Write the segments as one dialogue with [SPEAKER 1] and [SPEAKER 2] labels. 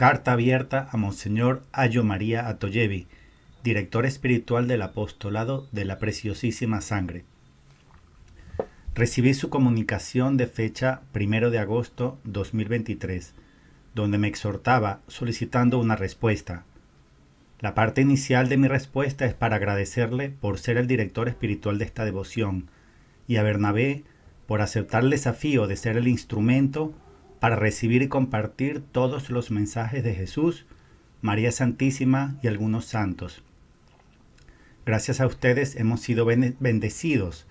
[SPEAKER 1] Carta abierta a Monseñor Ayo María Atoyevi, director espiritual del apostolado de la Preciosísima Sangre. Recibí su comunicación de fecha 1 de agosto 2023, donde me exhortaba solicitando una respuesta. La parte inicial de mi respuesta es para agradecerle por ser el director espiritual de esta devoción y a Bernabé por aceptar el desafío de ser el instrumento para recibir y compartir todos los mensajes de Jesús, María Santísima y algunos santos. Gracias a ustedes hemos sido bendecidos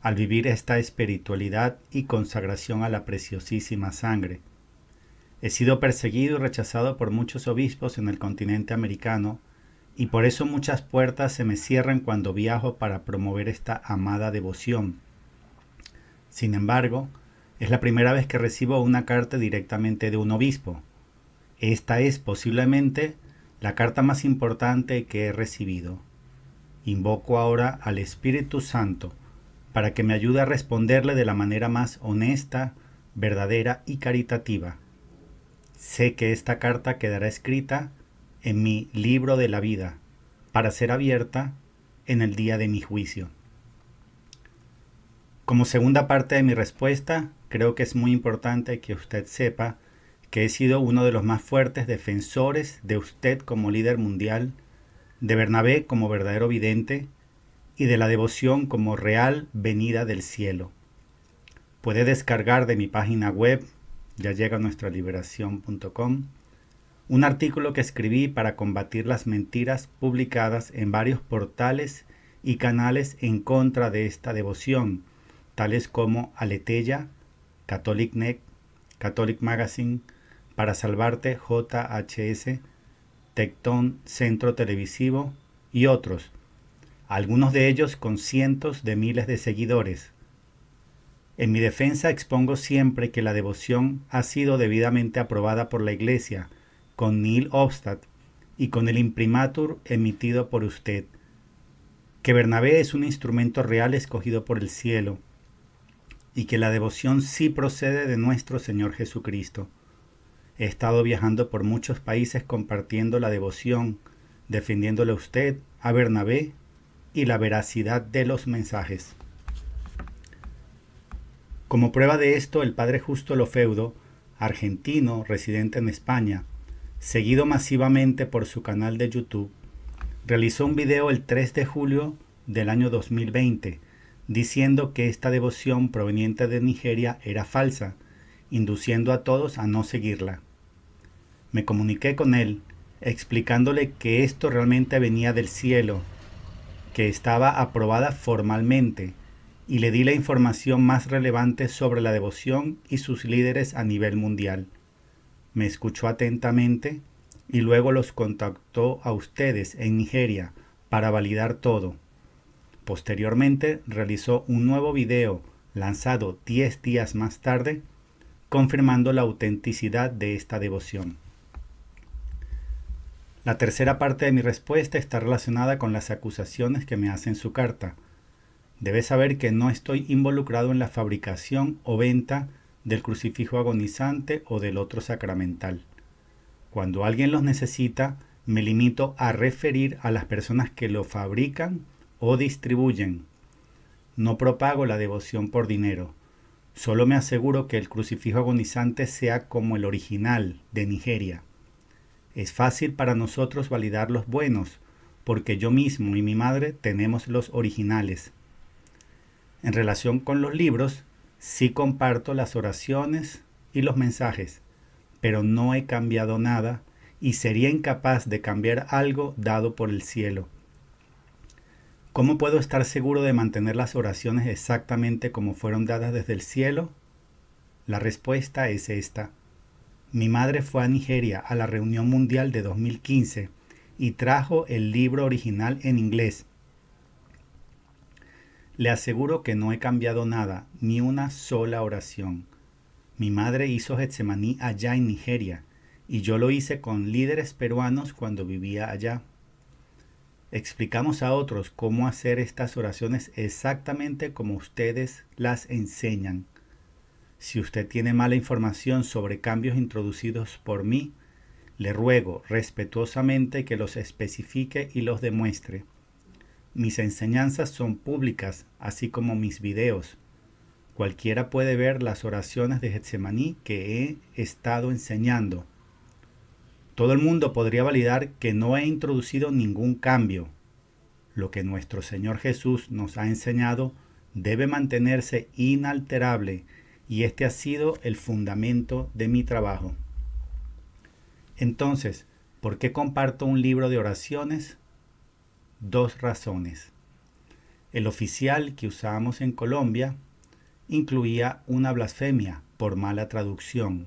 [SPEAKER 1] al vivir esta espiritualidad y consagración a la preciosísima sangre. He sido perseguido y rechazado por muchos obispos en el continente americano y por eso muchas puertas se me cierran cuando viajo para promover esta amada devoción. Sin embargo, es la primera vez que recibo una carta directamente de un obispo. Esta es posiblemente la carta más importante que he recibido. Invoco ahora al Espíritu Santo para que me ayude a responderle de la manera más honesta, verdadera y caritativa. Sé que esta carta quedará escrita en mi libro de la vida para ser abierta en el día de mi juicio. Como segunda parte de mi respuesta, creo que es muy importante que usted sepa que he sido uno de los más fuertes defensores de usted como líder mundial, de Bernabé como verdadero vidente y de la devoción como real venida del cielo. Puede descargar de mi página web, ya llega nuestra liberación.com, un artículo que escribí para combatir las mentiras publicadas en varios portales y canales en contra de esta devoción tales como Aletella, Catholic Neck, Catholic Magazine, Para Salvarte, JHS, Tecton Centro Televisivo y otros, algunos de ellos con cientos de miles de seguidores. En mi defensa expongo siempre que la devoción ha sido debidamente aprobada por la Iglesia, con Neil Obstad y con el imprimatur emitido por usted. Que Bernabé es un instrumento real escogido por el cielo, y que la devoción sí procede de nuestro Señor Jesucristo. He estado viajando por muchos países compartiendo la devoción, defendiéndole a usted, a Bernabé y la veracidad de los mensajes. Como prueba de esto, el padre Justo Lofeudo, argentino residente en España, seguido masivamente por su canal de YouTube, realizó un video el 3 de julio del año 2020 diciendo que esta devoción proveniente de Nigeria era falsa, induciendo a todos a no seguirla. Me comuniqué con él, explicándole que esto realmente venía del cielo, que estaba aprobada formalmente, y le di la información más relevante sobre la devoción y sus líderes a nivel mundial. Me escuchó atentamente y luego los contactó a ustedes en Nigeria para validar todo. Posteriormente realizó un nuevo video lanzado 10 días más tarde, confirmando la autenticidad de esta devoción. La tercera parte de mi respuesta está relacionada con las acusaciones que me hace en su carta. Debe saber que no estoy involucrado en la fabricación o venta del crucifijo agonizante o del otro sacramental. Cuando alguien los necesita, me limito a referir a las personas que lo fabrican o distribuyen. No propago la devoción por dinero. Solo me aseguro que el crucifijo agonizante sea como el original de Nigeria. Es fácil para nosotros validar los buenos, porque yo mismo y mi madre tenemos los originales. En relación con los libros, sí comparto las oraciones y los mensajes, pero no he cambiado nada y sería incapaz de cambiar algo dado por el cielo. ¿Cómo puedo estar seguro de mantener las oraciones exactamente como fueron dadas desde el cielo? La respuesta es esta. Mi madre fue a Nigeria a la reunión mundial de 2015 y trajo el libro original en inglés. Le aseguro que no he cambiado nada, ni una sola oración. Mi madre hizo Getsemaní allá en Nigeria, y yo lo hice con líderes peruanos cuando vivía allá. Explicamos a otros cómo hacer estas oraciones exactamente como ustedes las enseñan. Si usted tiene mala información sobre cambios introducidos por mí, le ruego respetuosamente que los especifique y los demuestre. Mis enseñanzas son públicas, así como mis videos. Cualquiera puede ver las oraciones de Getsemaní que he estado enseñando. Todo el mundo podría validar que no he introducido ningún cambio. Lo que nuestro Señor Jesús nos ha enseñado debe mantenerse inalterable y este ha sido el fundamento de mi trabajo. Entonces, ¿por qué comparto un libro de oraciones? Dos razones. El oficial que usábamos en Colombia incluía una blasfemia por mala traducción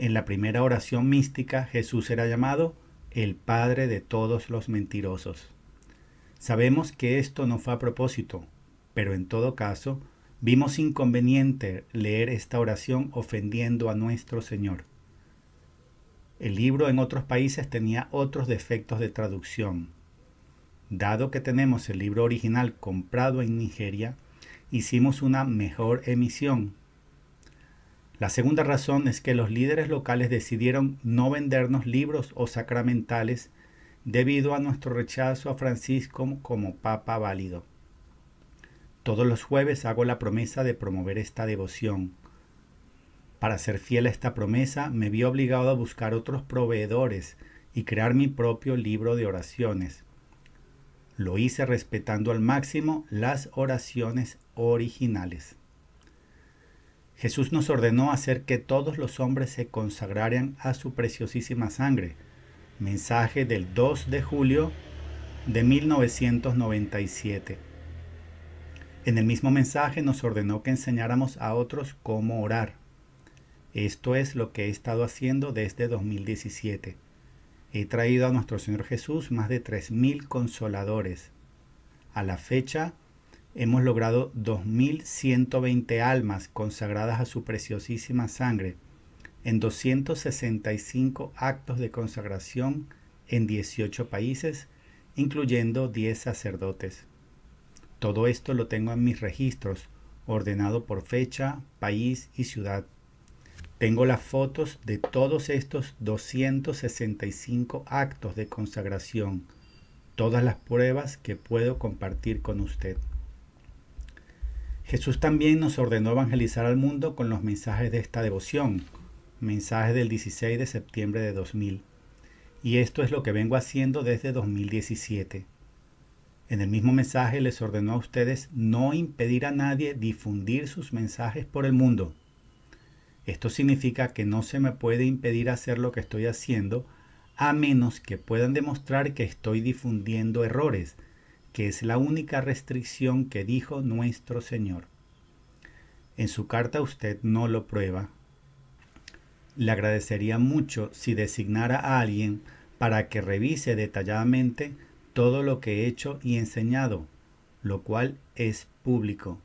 [SPEAKER 1] en la primera oración mística Jesús era llamado el Padre de todos los mentirosos. Sabemos que esto no fue a propósito, pero en todo caso vimos inconveniente leer esta oración ofendiendo a nuestro Señor. El libro en otros países tenía otros defectos de traducción. Dado que tenemos el libro original comprado en Nigeria, hicimos una mejor emisión la segunda razón es que los líderes locales decidieron no vendernos libros o sacramentales debido a nuestro rechazo a Francisco como Papa válido. Todos los jueves hago la promesa de promover esta devoción. Para ser fiel a esta promesa me vi obligado a buscar otros proveedores y crear mi propio libro de oraciones. Lo hice respetando al máximo las oraciones originales. Jesús nos ordenó hacer que todos los hombres se consagraran a su preciosísima sangre. Mensaje del 2 de julio de 1997. En el mismo mensaje nos ordenó que enseñáramos a otros cómo orar. Esto es lo que he estado haciendo desde 2017. He traído a nuestro Señor Jesús más de 3.000 consoladores. A la fecha hemos logrado 2.120 almas consagradas a su preciosísima sangre en 265 actos de consagración en 18 países, incluyendo 10 sacerdotes. Todo esto lo tengo en mis registros, ordenado por fecha, país y ciudad. Tengo las fotos de todos estos 265 actos de consagración, todas las pruebas que puedo compartir con usted. Jesús también nos ordenó evangelizar al mundo con los mensajes de esta devoción, mensajes del 16 de septiembre de 2000. Y esto es lo que vengo haciendo desde 2017. En el mismo mensaje les ordenó a ustedes no impedir a nadie difundir sus mensajes por el mundo. Esto significa que no se me puede impedir hacer lo que estoy haciendo a menos que puedan demostrar que estoy difundiendo errores, que es la única restricción que dijo nuestro Señor. En su carta usted no lo prueba. Le agradecería mucho si designara a alguien para que revise detalladamente todo lo que he hecho y enseñado, lo cual es público.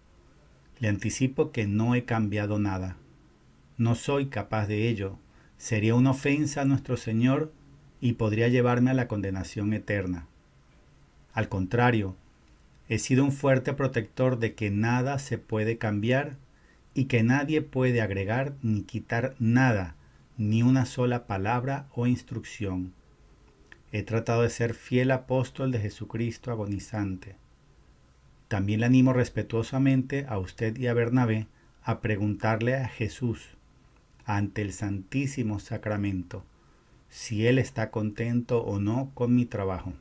[SPEAKER 1] Le anticipo que no he cambiado nada. No soy capaz de ello. Sería una ofensa a nuestro Señor y podría llevarme a la condenación eterna. Al contrario, he sido un fuerte protector de que nada se puede cambiar y que nadie puede agregar ni quitar nada, ni una sola palabra o instrucción. He tratado de ser fiel apóstol de Jesucristo agonizante. También le animo respetuosamente a usted y a Bernabé a preguntarle a Jesús ante el Santísimo Sacramento si Él está contento o no con mi trabajo.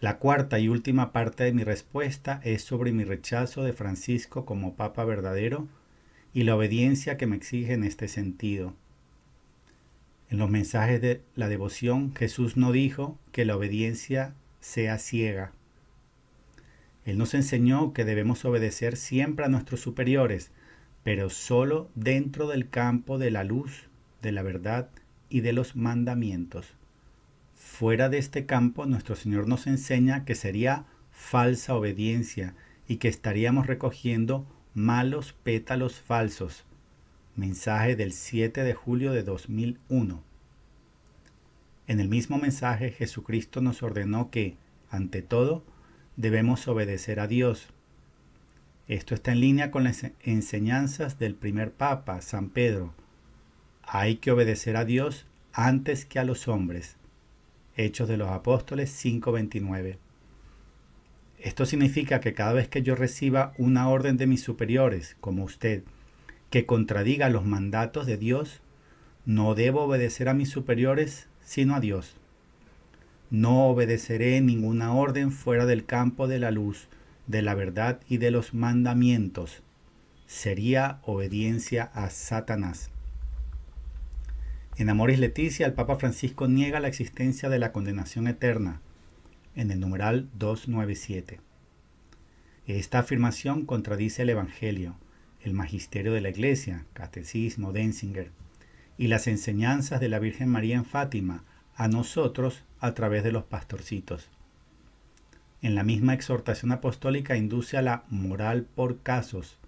[SPEAKER 1] La cuarta y última parte de mi respuesta es sobre mi rechazo de Francisco como Papa verdadero y la obediencia que me exige en este sentido. En los mensajes de la devoción, Jesús no dijo que la obediencia sea ciega. Él nos enseñó que debemos obedecer siempre a nuestros superiores, pero solo dentro del campo de la luz, de la verdad y de los mandamientos. Fuera de este campo, nuestro Señor nos enseña que sería falsa obediencia y que estaríamos recogiendo malos pétalos falsos. Mensaje del 7 de julio de 2001. En el mismo mensaje Jesucristo nos ordenó que, ante todo, debemos obedecer a Dios. Esto está en línea con las enseñanzas del primer Papa, San Pedro. Hay que obedecer a Dios antes que a los hombres. Hechos de los Apóstoles 5:29. Esto significa que cada vez que yo reciba una orden de mis superiores, como usted, que contradiga los mandatos de Dios, no debo obedecer a mis superiores, sino a Dios. No obedeceré ninguna orden fuera del campo de la luz, de la verdad y de los mandamientos. Sería obediencia a Satanás. En Amor Leticia, el Papa Francisco niega la existencia de la condenación eterna, en el numeral 297. Esta afirmación contradice el Evangelio, el magisterio de la Iglesia, Catecismo, Denzinger, y las enseñanzas de la Virgen María en Fátima a nosotros a través de los pastorcitos. En la misma exhortación apostólica induce a la moral por casos,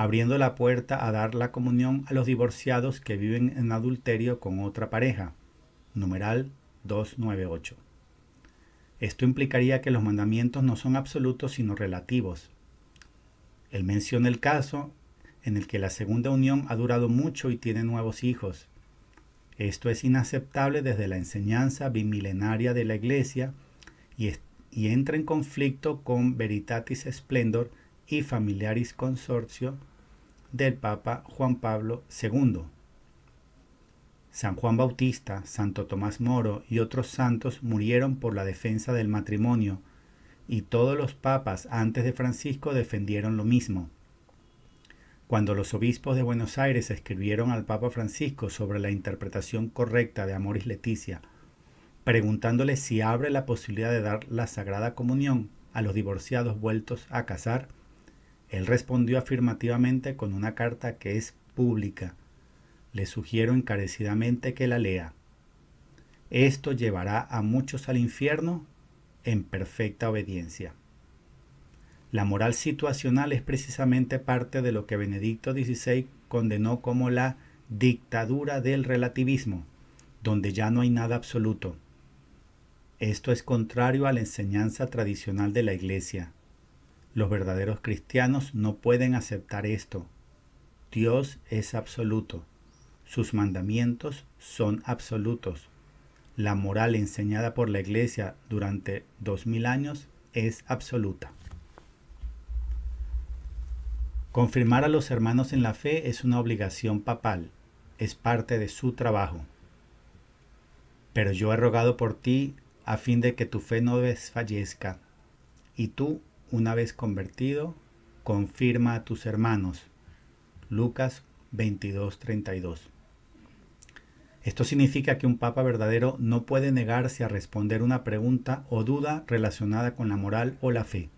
[SPEAKER 1] abriendo la puerta a dar la comunión a los divorciados que viven en adulterio con otra pareja. Numeral 298. Esto implicaría que los mandamientos no son absolutos sino relativos. Él menciona el caso en el que la segunda unión ha durado mucho y tiene nuevos hijos. Esto es inaceptable desde la enseñanza bimilenaria de la Iglesia y, entra en conflicto con Veritatis Splendor y Familiaris Consortio del Papa Juan Pablo II. San Juan Bautista, Santo Tomás Moro y otros santos murieron por la defensa del matrimonio, y todos los papas antes de Francisco defendieron lo mismo. Cuando los obispos de Buenos Aires escribieron al Papa Francisco sobre la interpretación correcta de Amoris Leticia, preguntándole si abre la posibilidad de dar la Sagrada Comunión a los divorciados vueltos a casar, él respondió afirmativamente con una carta que es pública. Le sugiero encarecidamente que la lea. Esto llevará a muchos al infierno en perfecta obediencia. La moral situacional es precisamente parte de lo que Benedicto XVI condenó como la dictadura del relativismo, donde ya no hay nada absoluto. Esto es contrario a la enseñanza tradicional de la Iglesia, los verdaderos cristianos no pueden aceptar esto. Dios es absoluto. Sus mandamientos son absolutos. La moral enseñada por la Iglesia durante dos mil años es absoluta. Confirmar a los hermanos en la fe es una obligación papal, es parte de su trabajo. Pero yo he rogado por ti a fin de que tu fe no desfallezca, y tú una vez convertido, confirma a tus hermanos. Lucas 22:32. Esto significa que un papa verdadero no puede negarse a responder una pregunta o duda relacionada con la moral o la fe.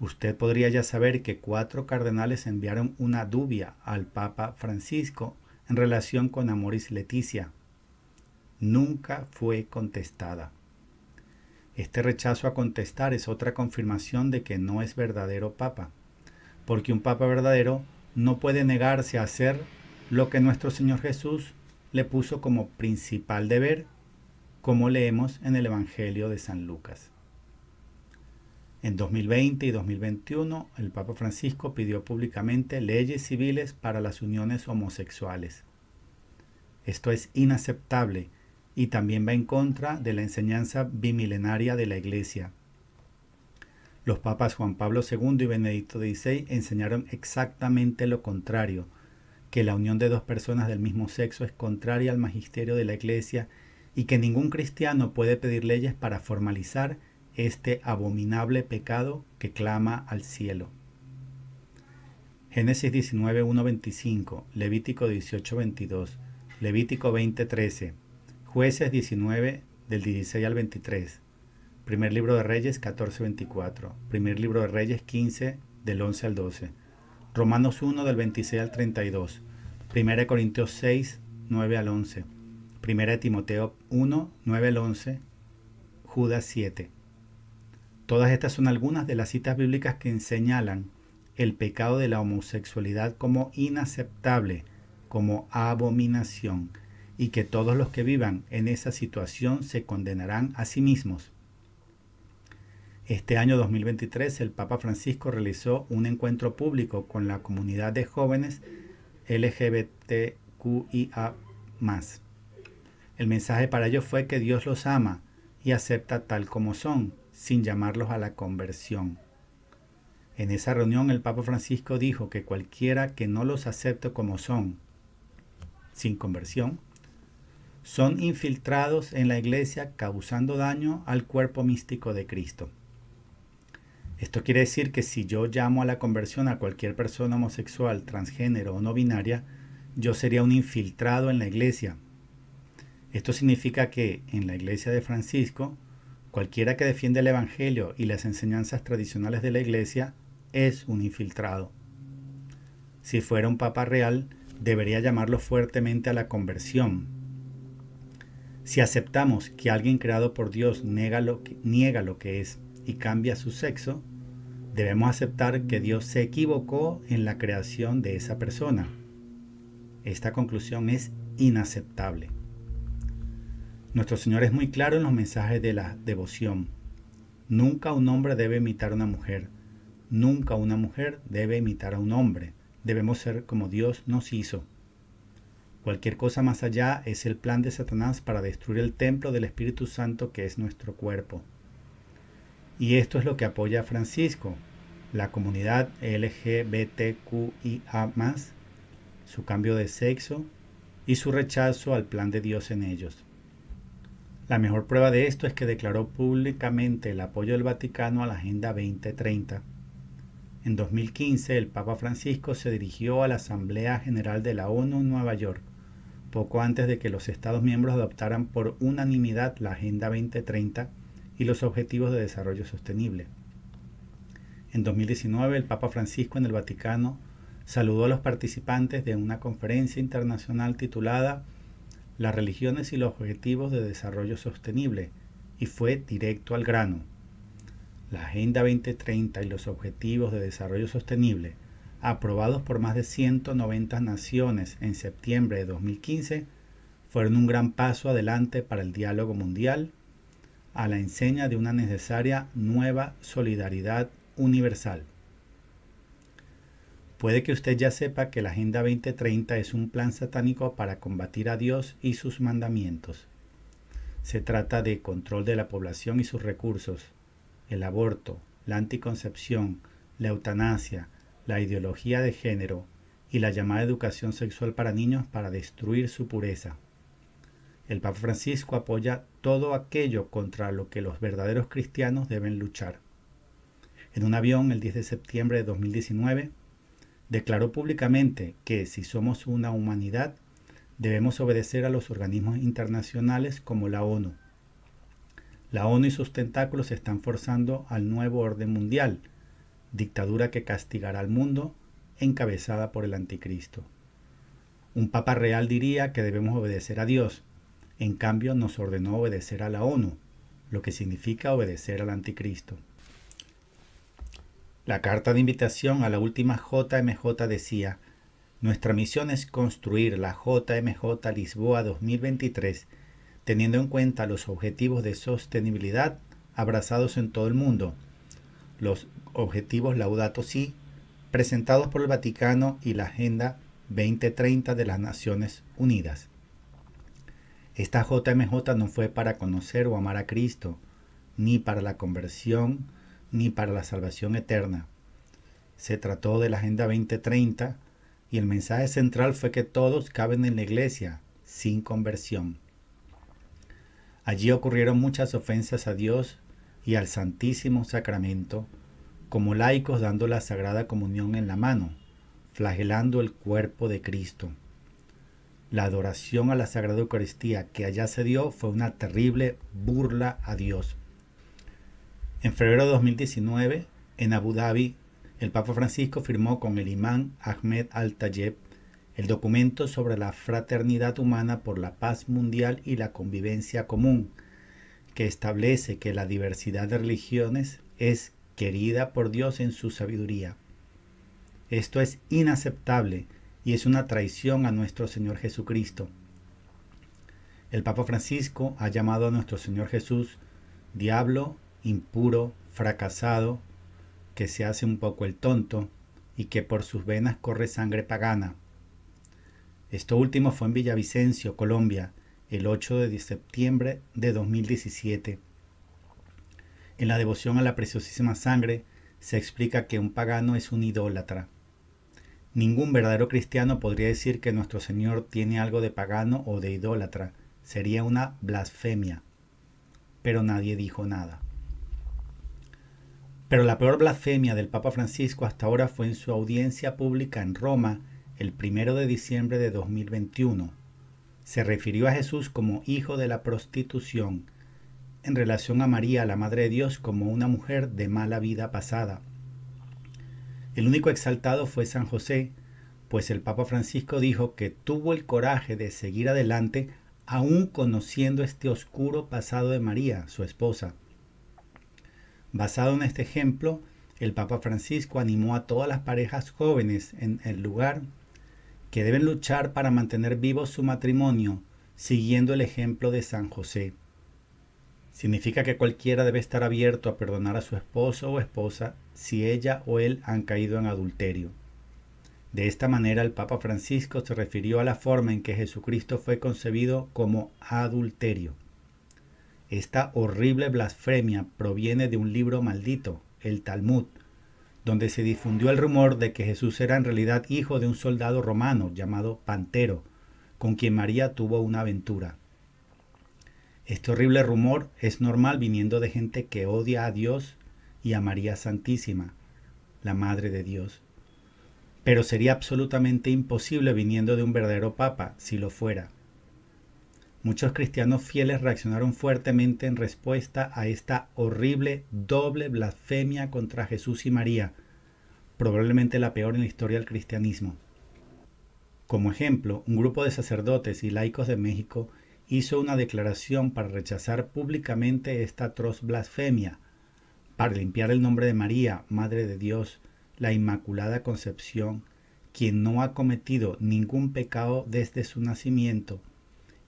[SPEAKER 1] Usted podría ya saber que cuatro cardenales enviaron una dubia al Papa Francisco en relación con Amoris Leticia. Nunca fue contestada. Este rechazo a contestar es otra confirmación de que no es verdadero papa, porque un papa verdadero no puede negarse a hacer lo que nuestro Señor Jesús le puso como principal deber, como leemos en el Evangelio de San Lucas. En 2020 y 2021, el Papa Francisco pidió públicamente leyes civiles para las uniones homosexuales. Esto es inaceptable y también va en contra de la enseñanza bimilenaria de la Iglesia. Los papas Juan Pablo II y Benedicto XVI enseñaron exactamente lo contrario, que la unión de dos personas del mismo sexo es contraria al magisterio de la Iglesia y que ningún cristiano puede pedir leyes para formalizar este abominable pecado que clama al cielo. Génesis 19.1.25, Levítico 18.22, Levítico 20.13, Jueces 19 del 16 al 23. Primer libro de Reyes 14 24. Primer libro de Reyes 15 del 11 al 12. Romanos 1 del 26 al 32. Primera de Corintios 6 9 al 11. Primera de Timoteo 1 9 al 11. Judas 7. Todas estas son algunas de las citas bíblicas que señalan el pecado de la homosexualidad como inaceptable, como abominación y que todos los que vivan en esa situación se condenarán a sí mismos. Este año 2023 el Papa Francisco realizó un encuentro público con la comunidad de jóvenes LGBTQIA. El mensaje para ellos fue que Dios los ama y acepta tal como son, sin llamarlos a la conversión. En esa reunión el Papa Francisco dijo que cualquiera que no los acepte como son, sin conversión, son infiltrados en la iglesia causando daño al cuerpo místico de Cristo. Esto quiere decir que si yo llamo a la conversión a cualquier persona homosexual, transgénero o no binaria, yo sería un infiltrado en la iglesia. Esto significa que en la iglesia de Francisco, cualquiera que defiende el Evangelio y las enseñanzas tradicionales de la iglesia es un infiltrado. Si fuera un papa real, debería llamarlo fuertemente a la conversión, si aceptamos que alguien creado por Dios niega lo, que, niega lo que es y cambia su sexo, debemos aceptar que Dios se equivocó en la creación de esa persona. Esta conclusión es inaceptable. Nuestro Señor es muy claro en los mensajes de la devoción. Nunca un hombre debe imitar a una mujer. Nunca una mujer debe imitar a un hombre. Debemos ser como Dios nos hizo. Cualquier cosa más allá es el plan de Satanás para destruir el templo del Espíritu Santo que es nuestro cuerpo. Y esto es lo que apoya Francisco, la comunidad LGBTQIA, su cambio de sexo y su rechazo al plan de Dios en ellos. La mejor prueba de esto es que declaró públicamente el apoyo del Vaticano a la Agenda 2030. En 2015, el Papa Francisco se dirigió a la Asamblea General de la ONU en Nueva York poco antes de que los Estados miembros adoptaran por unanimidad la Agenda 2030 y los Objetivos de Desarrollo Sostenible. En 2019, el Papa Francisco en el Vaticano saludó a los participantes de una conferencia internacional titulada Las religiones y los Objetivos de Desarrollo Sostenible, y fue directo al grano. La Agenda 2030 y los Objetivos de Desarrollo Sostenible aprobados por más de 190 naciones en septiembre de 2015, fueron un gran paso adelante para el diálogo mundial, a la enseña de una necesaria nueva solidaridad universal. Puede que usted ya sepa que la Agenda 2030 es un plan satánico para combatir a Dios y sus mandamientos. Se trata de control de la población y sus recursos, el aborto, la anticoncepción, la eutanasia, la ideología de género y la llamada educación sexual para niños para destruir su pureza. El Papa Francisco apoya todo aquello contra lo que los verdaderos cristianos deben luchar. En un avión el 10 de septiembre de 2019, declaró públicamente que si somos una humanidad, debemos obedecer a los organismos internacionales como la ONU. La ONU y sus tentáculos están forzando al nuevo orden mundial, dictadura que castigará al mundo, encabezada por el anticristo. Un papa real diría que debemos obedecer a Dios, en cambio nos ordenó obedecer a la ONU, lo que significa obedecer al anticristo. La carta de invitación a la última JMJ decía, nuestra misión es construir la JMJ Lisboa 2023, teniendo en cuenta los objetivos de sostenibilidad abrazados en todo el mundo, los Objetivos Laudato Si, presentados por el Vaticano y la Agenda 2030 de las Naciones Unidas. Esta JMJ no fue para conocer o amar a Cristo, ni para la conversión, ni para la salvación eterna. Se trató de la Agenda 2030 y el mensaje central fue que todos caben en la iglesia sin conversión. Allí ocurrieron muchas ofensas a Dios y al Santísimo Sacramento, como laicos dando la Sagrada Comunión en la mano, flagelando el cuerpo de Cristo. La adoración a la Sagrada Eucaristía que allá se dio fue una terrible burla a Dios. En febrero de 2019, en Abu Dhabi, el Papa Francisco firmó con el imán Ahmed Al-Tayeb el documento sobre la fraternidad humana por la paz mundial y la convivencia común, que establece que la diversidad de religiones es querida por Dios en su sabiduría. Esto es inaceptable y es una traición a nuestro Señor Jesucristo. El Papa Francisco ha llamado a nuestro Señor Jesús diablo, impuro, fracasado, que se hace un poco el tonto y que por sus venas corre sangre pagana. Esto último fue en Villavicencio, Colombia, el 8 de septiembre de 2017. En la devoción a la preciosísima sangre se explica que un pagano es un idólatra. Ningún verdadero cristiano podría decir que nuestro Señor tiene algo de pagano o de idólatra. Sería una blasfemia. Pero nadie dijo nada. Pero la peor blasfemia del Papa Francisco hasta ahora fue en su audiencia pública en Roma el 1 de diciembre de 2021. Se refirió a Jesús como hijo de la prostitución en relación a María, la Madre de Dios, como una mujer de mala vida pasada. El único exaltado fue San José, pues el Papa Francisco dijo que tuvo el coraje de seguir adelante aún conociendo este oscuro pasado de María, su esposa. Basado en este ejemplo, el Papa Francisco animó a todas las parejas jóvenes en el lugar que deben luchar para mantener vivo su matrimonio, siguiendo el ejemplo de San José. Significa que cualquiera debe estar abierto a perdonar a su esposo o esposa si ella o él han caído en adulterio. De esta manera el Papa Francisco se refirió a la forma en que Jesucristo fue concebido como adulterio. Esta horrible blasfemia proviene de un libro maldito, el Talmud, donde se difundió el rumor de que Jesús era en realidad hijo de un soldado romano llamado Pantero, con quien María tuvo una aventura. Este horrible rumor es normal viniendo de gente que odia a Dios y a María Santísima, la Madre de Dios. Pero sería absolutamente imposible viniendo de un verdadero papa si lo fuera. Muchos cristianos fieles reaccionaron fuertemente en respuesta a esta horrible doble blasfemia contra Jesús y María, probablemente la peor en la historia del cristianismo. Como ejemplo, un grupo de sacerdotes y laicos de México hizo una declaración para rechazar públicamente esta atroz blasfemia, para limpiar el nombre de María, Madre de Dios, la Inmaculada Concepción, quien no ha cometido ningún pecado desde su nacimiento,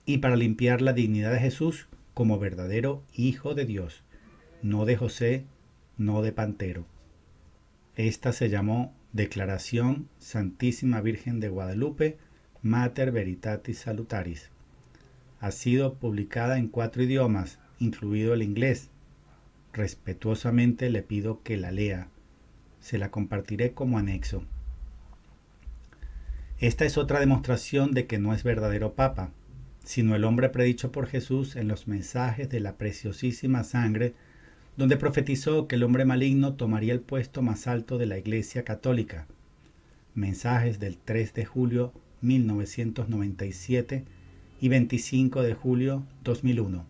[SPEAKER 1] y para limpiar la dignidad de Jesús como verdadero Hijo de Dios, no de José, no de Pantero. Esta se llamó Declaración Santísima Virgen de Guadalupe, Mater Veritatis Salutaris ha sido publicada en cuatro idiomas, incluido el inglés. Respetuosamente le pido que la lea. Se la compartiré como anexo. Esta es otra demostración de que no es verdadero Papa, sino el hombre predicho por Jesús en los mensajes de la preciosísima sangre, donde profetizó que el hombre maligno tomaría el puesto más alto de la Iglesia Católica. Mensajes del 3 de julio 1997 y 25 de julio 2001.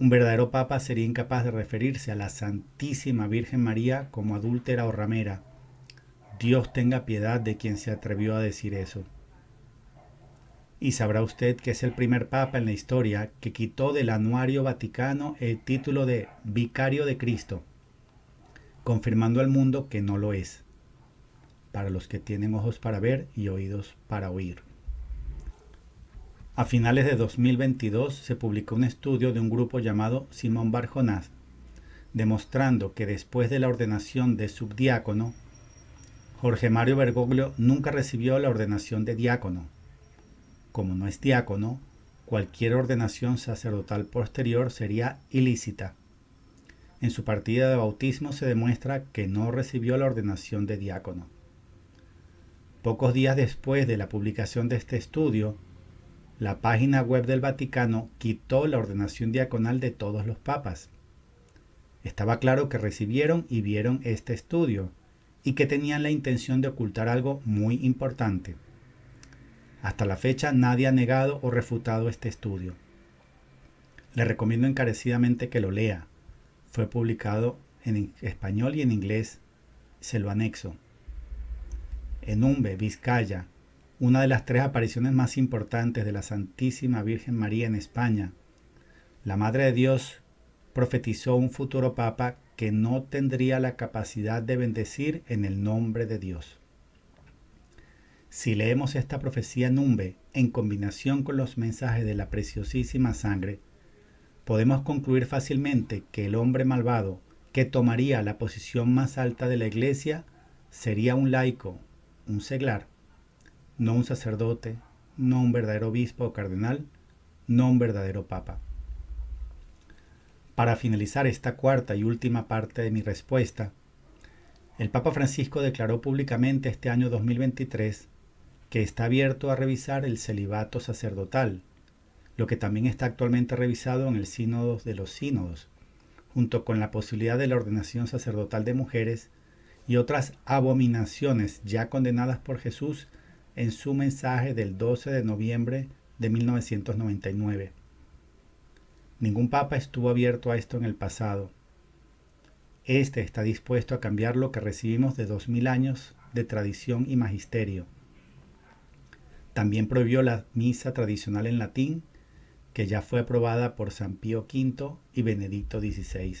[SPEAKER 1] Un verdadero papa sería incapaz de referirse a la Santísima Virgen María como adúltera o ramera. Dios tenga piedad de quien se atrevió a decir eso. Y sabrá usted que es el primer papa en la historia que quitó del anuario vaticano el título de Vicario de Cristo, confirmando al mundo que no lo es, para los que tienen ojos para ver y oídos para oír. A finales de 2022 se publicó un estudio de un grupo llamado Simón Barjonás, demostrando que después de la ordenación de subdiácono, Jorge Mario Bergoglio nunca recibió la ordenación de diácono. Como no es diácono, cualquier ordenación sacerdotal posterior sería ilícita. En su partida de bautismo se demuestra que no recibió la ordenación de diácono. Pocos días después de la publicación de este estudio, la página web del Vaticano quitó la ordenación diaconal de todos los papas. Estaba claro que recibieron y vieron este estudio y que tenían la intención de ocultar algo muy importante. Hasta la fecha nadie ha negado o refutado este estudio. Le recomiendo encarecidamente que lo lea. Fue publicado en español y en inglés. Se lo anexo. En Umbe, Vizcaya, una de las tres apariciones más importantes de la Santísima Virgen María en España. La Madre de Dios profetizó un futuro papa que no tendría la capacidad de bendecir en el nombre de Dios. Si leemos esta profecía numbe en combinación con los mensajes de la preciosísima sangre, podemos concluir fácilmente que el hombre malvado que tomaría la posición más alta de la iglesia sería un laico, un seglar, no un sacerdote, no un verdadero obispo o cardenal, no un verdadero papa. Para finalizar esta cuarta y última parte de mi respuesta, el Papa Francisco declaró públicamente este año 2023 que está abierto a revisar el celibato sacerdotal, lo que también está actualmente revisado en el Sínodo de los Sínodos, junto con la posibilidad de la ordenación sacerdotal de mujeres y otras abominaciones ya condenadas por Jesús en su mensaje del 12 de noviembre de 1999. Ningún papa estuvo abierto a esto en el pasado. Este está dispuesto a cambiar lo que recibimos de 2000 años de tradición y magisterio. También prohibió la misa tradicional en latín, que ya fue aprobada por San Pío V y Benedicto XVI.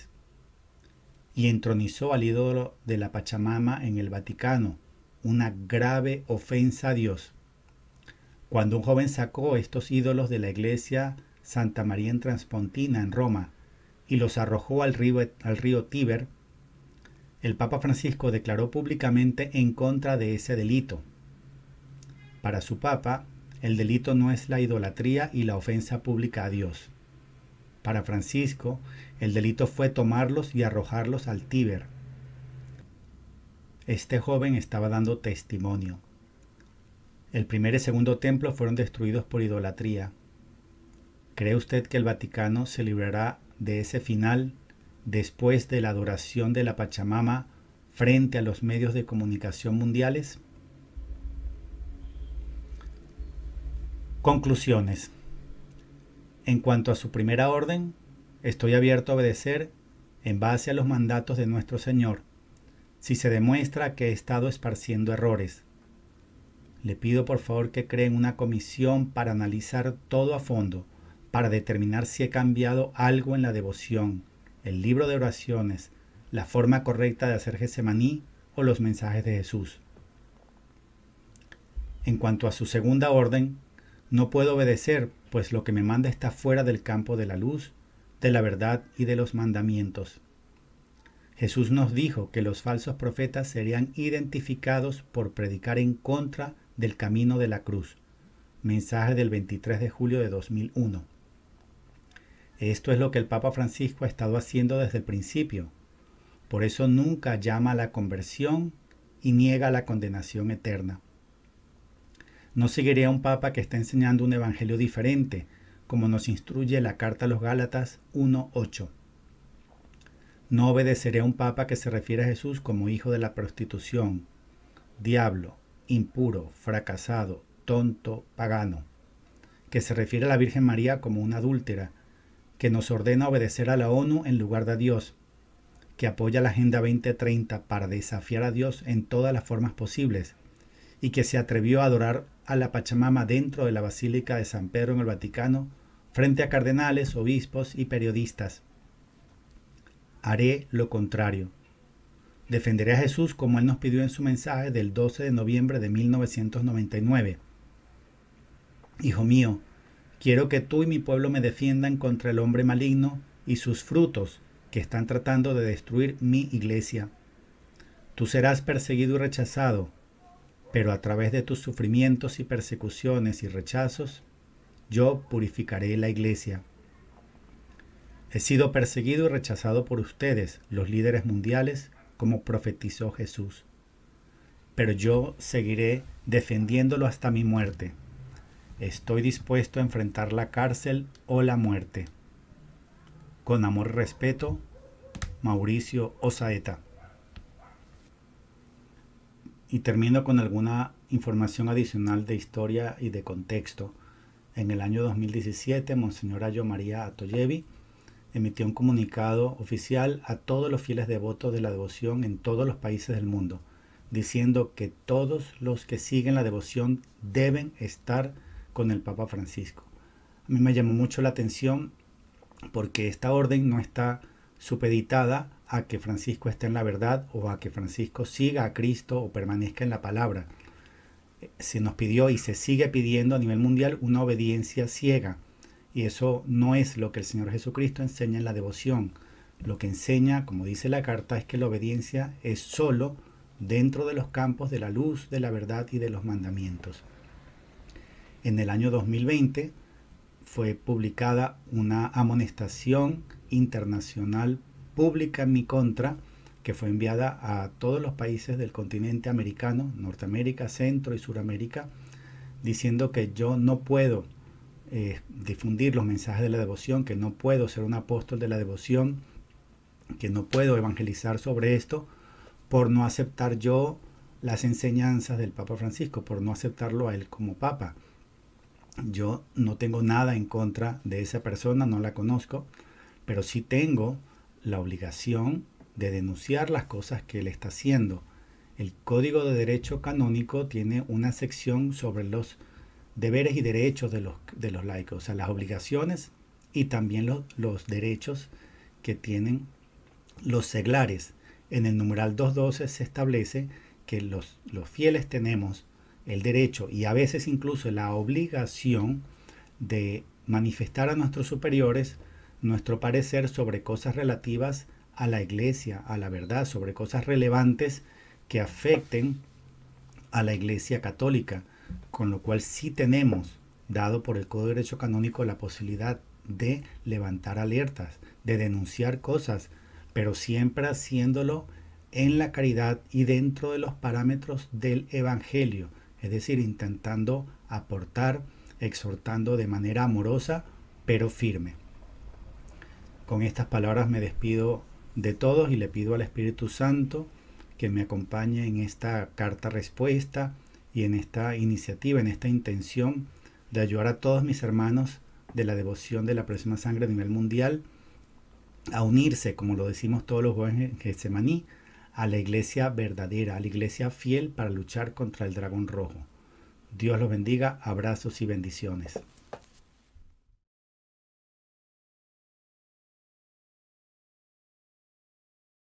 [SPEAKER 1] Y entronizó al ídolo de la Pachamama en el Vaticano, una grave ofensa a Dios. Cuando un joven sacó estos ídolos de la iglesia Santa María en Transpontina, en Roma, y los arrojó al río, al río Tíber, el Papa Francisco declaró públicamente en contra de ese delito. Para su Papa, el delito no es la idolatría y la ofensa pública a Dios. Para Francisco, el delito fue tomarlos y arrojarlos al Tíber este joven estaba dando testimonio. El primer y segundo templo fueron destruidos por idolatría. ¿Cree usted que el Vaticano se librará de ese final después de la adoración de la Pachamama frente a los medios de comunicación mundiales? Conclusiones. En cuanto a su primera orden, estoy abierto a obedecer en base a los mandatos de nuestro Señor si se demuestra que he estado esparciendo errores. Le pido por favor que creen una comisión para analizar todo a fondo, para determinar si he cambiado algo en la devoción, el libro de oraciones, la forma correcta de hacer Gesemaní o los mensajes de Jesús. En cuanto a su segunda orden, no puedo obedecer, pues lo que me manda está fuera del campo de la luz, de la verdad y de los mandamientos. Jesús nos dijo que los falsos profetas serían identificados por predicar en contra del camino de la cruz. Mensaje del 23 de julio de 2001. Esto es lo que el Papa Francisco ha estado haciendo desde el principio. Por eso nunca llama a la conversión y niega la condenación eterna. No seguiría un Papa que está enseñando un evangelio diferente, como nos instruye la carta a los Gálatas 1.8. No obedeceré a un papa que se refiere a Jesús como hijo de la prostitución, diablo, impuro, fracasado, tonto, pagano, que se refiere a la Virgen María como una adúltera, que nos ordena obedecer a la ONU en lugar de a Dios, que apoya la Agenda 2030 para desafiar a Dios en todas las formas posibles, y que se atrevió a adorar a la Pachamama dentro de la Basílica de San Pedro en el Vaticano, frente a cardenales, obispos y periodistas haré lo contrario. Defenderé a Jesús como él nos pidió en su mensaje del 12 de noviembre de 1999. Hijo mío, quiero que tú y mi pueblo me defiendan contra el hombre maligno y sus frutos que están tratando de destruir mi iglesia. Tú serás perseguido y rechazado, pero a través de tus sufrimientos y persecuciones y rechazos, yo purificaré la iglesia. He sido perseguido y rechazado por ustedes, los líderes mundiales, como profetizó Jesús. Pero yo seguiré defendiéndolo hasta mi muerte. Estoy dispuesto a enfrentar la cárcel o la muerte. Con amor y respeto, Mauricio Osaeta. Y termino con alguna información adicional de historia y de contexto. En el año 2017, Monseñor Ayo María Atoyevi emitió un comunicado oficial a todos los fieles devotos de la devoción en todos los países del mundo, diciendo que todos los que siguen la devoción deben estar con el Papa Francisco. A mí me llamó mucho la atención porque esta orden no está supeditada a que Francisco esté en la verdad o a que Francisco siga a Cristo o permanezca en la palabra. Se nos pidió y se sigue pidiendo a nivel mundial una obediencia ciega y eso no es lo que el Señor Jesucristo enseña en la devoción. Lo que enseña, como dice la carta, es que la obediencia es solo dentro de los campos de la luz, de la verdad y de los mandamientos. En el año 2020 fue publicada una amonestación internacional pública en mi contra que fue enviada a todos los países del continente americano, Norteamérica, Centro y Suramérica, diciendo que yo no puedo eh, difundir los mensajes de la devoción, que no puedo ser un apóstol de la devoción, que no puedo evangelizar sobre esto, por no aceptar yo las enseñanzas del Papa Francisco, por no aceptarlo a él como Papa. Yo no tengo nada en contra de esa persona, no la conozco, pero sí tengo la obligación de denunciar las cosas que él está haciendo. El Código de Derecho Canónico tiene una sección sobre los deberes y derechos de los, de los laicos, o sea, las obligaciones y también los, derechos que tienen los seglares. En el numeral 212 se establece que los fieles tenemos el derecho y a veces incluso la obligación de manifestar a nuestros superiores nuestro parecer sobre cosas relativas a la iglesia, a la verdad, sobre cosas relevantes que afecten a la iglesia católica con lo cual sí tenemos, dado por el Código de Derecho Canónico, la posibilidad de levantar alertas, de denunciar cosas, pero siempre haciéndolo en la caridad y dentro de los parámetros del Evangelio, es decir, intentando aportar, exhortando de manera amorosa, pero firme. Con estas palabras me despido de todos y le pido al Espíritu Santo que me acompañe en esta carta respuesta, y en esta iniciativa, en esta intención de ayudar a todos mis hermanos de la devoción de la próxima sangre a nivel mundial a unirse, como lo decimos todos los jóvenes en Getsemaní, a la iglesia verdadera, a la iglesia fiel para luchar contra el dragón rojo. Dios los bendiga, abrazos y bendiciones.